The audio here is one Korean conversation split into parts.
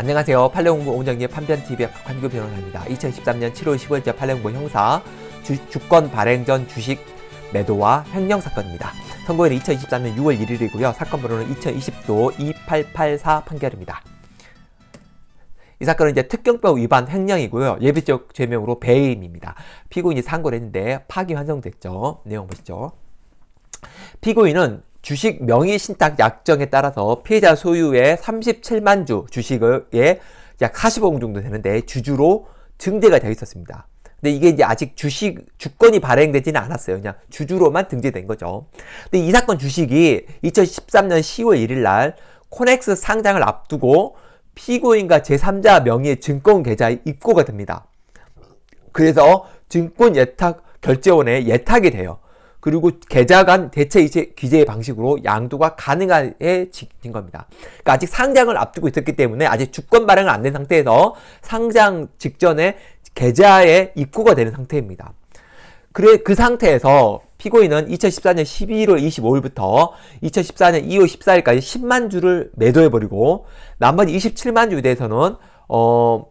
안녕하세요. 팔레옹보 운영의 판변 t v 박환규 변호사입니다. 2013년 7월 15일자 팔레옹보 형사 주, 주권 발행 전 주식 매도와 횡령 사건입니다. 선고일은 2023년 6월 1일이고요. 사건 번호는 2020도 2884 판결입니다. 이 사건은 이제 특경법 위반 횡령이고요. 예비적 죄명으로 배임입니다. 피고인이 상고를 했는데 파기 환송됐죠. 내용 보시죠. 피고인은 주식 명의 신탁 약정에 따라서 피해자 소유의 37만 주 주식의 약 40억 원 정도 되는데 주주로 등재가 되어 있었습니다. 근데 이게 이제 아직 주식 주권이 발행되지는 않았어요. 그냥 주주로만 등재된 거죠. 근데 이 사건 주식이 2013년 10월 1일 날 코넥스 상장을 앞두고 피고인과 제3자 명의의 증권 계좌에 입고가 됩니다. 그래서 증권 예탁 결제원에 예탁이 돼요. 그리고 계좌 간 대체 이체 기재 방식으로 양도가 가능해진 겁니다. 그러니까 아직 상장을 앞두고 있었기 때문에 아직 주권 발행을 안 된 상태에서 상장 직전에 계좌에 입고가 되는 상태입니다. 그래 그 상태에서 피고인은 2014년 11월 25일부터 2014년 2월 14일까지 10만 주를 매도해버리고 나머지 27만 주에 대해서는 어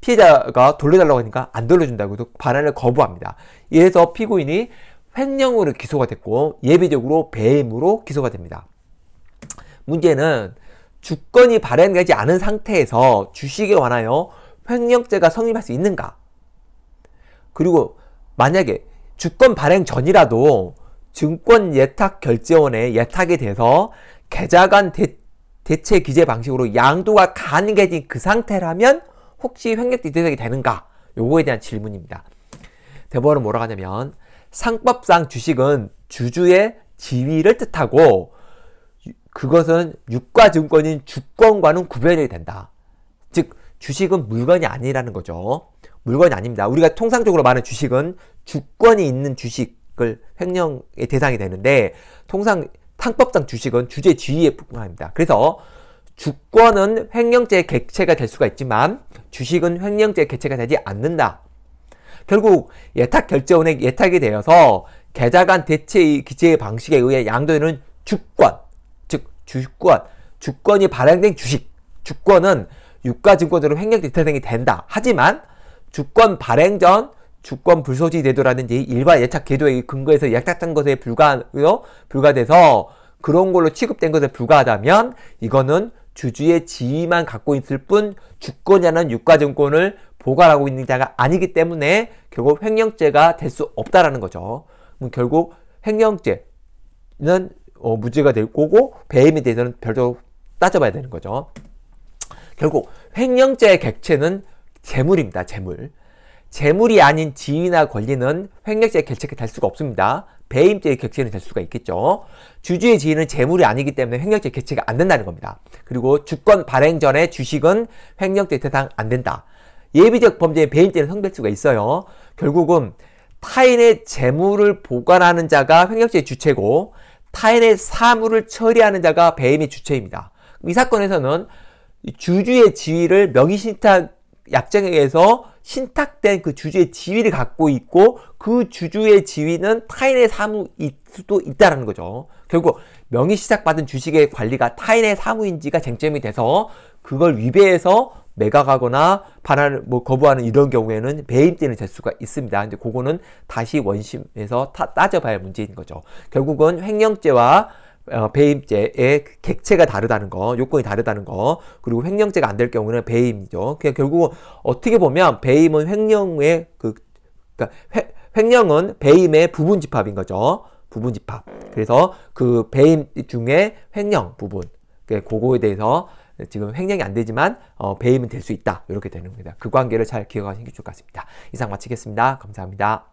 피해자가 돌려달라고 하니까 안 돌려준다고 해서 반환을 거부합니다. 이래서 피고인이 횡령으로 기소가 됐고 예비적으로 배임으로 기소가 됩니다. 문제는 주권이 발현되지 않은 상태에서 주식에 관하여 횡령죄가 성립할 수 있는가? 그리고 만약에 주권 발행 전이라도 증권 예탁 결제원에 예탁이 돼서 계좌 간 대, 대체 기재 방식으로 양도가 가능해진 그 상태라면 혹시 횡령 대상이 되는가? 요거에 대한 질문입니다. 대법원은 뭐라고 하냐면 상법상 주식은 주주의 지위를 뜻하고 그것은 유가증권인 주권과는 구별이 된다. 즉 주식은 물건이 아니라는 거죠. 물건이 아닙니다. 우리가 통상적으로 말하는 주식은 주권이 있는 주식을 횡령의 대상이 되는데 통상 상법상 주식은 주제 지위에 부과합니다 그래서 주권은 횡령죄의 객체가 될 수가 있지만 주식은 횡령죄의 객체가 되지 않는다. 결국 예탁 결제원액 예탁이 되어서 계좌간 대체 기재 방식에 의해 양도되는 주권, 즉 주권, 주권이 발행된 주식, 주권은 유가증권으로 횡령대차등이 된다. 하지만 주권 발행 전 주권 불소지 제도라는 일반 예탁 제도에 근거해서 예탁된 것에 불과하고요. 불과돼서 그런 걸로 취급된 것에 불과하다면 이거는 주주의 지위만 갖고 있을 뿐 주권이라는 유가증권을 보관하고 있는 자가 아니기 때문에 결국 횡령죄가 될 수 없다라는 거죠. 그럼 결국 횡령죄는 어, 무죄가 될 거고 배임에 대해서는 별도로 따져봐야 되는 거죠. 결국 횡령죄의 객체는 재물입니다. 재물. 재물이 아닌 지위나 권리는 횡령죄의 객체가 될 수가 없습니다. 배임죄의 객체는 될 수가 있겠죠. 주주의 지위는 재물이 아니기 때문에 횡령죄 의 객체가 안 된다는 겁니다. 그리고 주권 발행 전에 주식은 횡령죄 대상 안 된다. 예비적 범죄의배임죄는 성립될 수가 있어요. 결국은 타인의 재물을 보관하는 자가 횡령죄의 주체고 타인의 사물을 처리하는 자가 배임의 주체입니다. 이 사건에서는 주주의 지위를 명의신탁 약정에 의해서 신탁된 그 주주의 지위를 갖고 있고 그 주주의 지위는 타인의 사무일 수도 있다라는 거죠. 결국 명의시작받은 주식의 관리가 타인의 사무인지가 쟁점이 돼서 그걸 위배해서 매각하거나 반환 뭐 거부하는 이런 경우에는 배임죄는 될 수가 있습니다. 근데 그거는 다시 원심에서 타, 따져봐야 문제인 거죠. 결국은 횡령죄와 어, 배임죄의 그 객체가 다르다는 거, 요건이 다르다는 거, 그리고 횡령죄가 안 될 경우는 배임이죠. 그냥 결국 어떻게 보면 배임은 횡령의 그, 그러니까 횡, 횡령은 배임의 부분 집합인 거죠. 부분 집합. 그래서 그 배임 중에 횡령 부분, 그 그거에 대해서 네, 지금 횡령이 안 되지만 어, 배임은 될 수 있다. 이렇게 되는 겁니다. 그 관계를 잘 기억하시는 게 좋을 것 같습니다. 이상 마치겠습니다. 감사합니다.